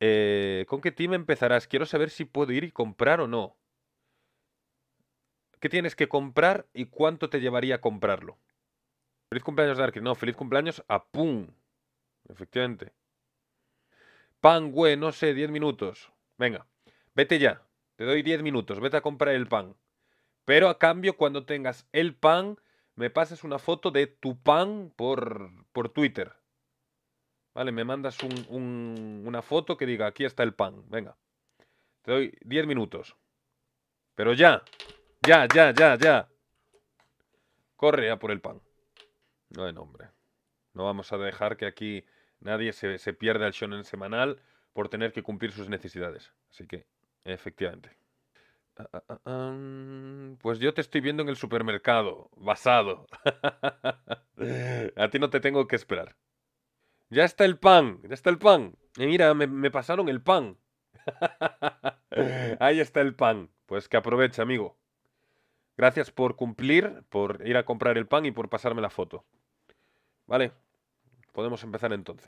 Eh, ¿Con qué team empezarás? Quiero saber si puedo ir y comprar o no. ¿Qué tienes que comprar y cuánto te llevaría a comprarlo? Feliz cumpleaños, Darkin No, feliz cumpleaños a Pum. Efectivamente. Pan, güey, no sé, 10 minutos. Venga, vete ya. Te doy 10 minutos. Vete a comprar el pan. Pero a cambio, cuando tengas el pan, me pases una foto de tu pan por, por Twitter. ¿Vale? Me mandas una foto que diga, aquí está el pan. Venga. Te doy 10 minutos. Pero ya. Ya, ya, ya, ya. Corre a por el pan. No hay nombre. No vamos a dejar que aquí nadie se, se pierda el shonen semanal por tener que cumplir sus necesidades. Así que, efectivamente. Ah, ah, ah, pues yo te estoy viendo en el supermercado, basado. a ti no te tengo que esperar. Ya está el pan, ya está el pan. Y mira, me, me pasaron el pan. Ahí está el pan. Pues que aproveche, amigo. Gracias por cumplir, por ir a comprar el pan y por pasarme la foto. Vale, podemos empezar entonces.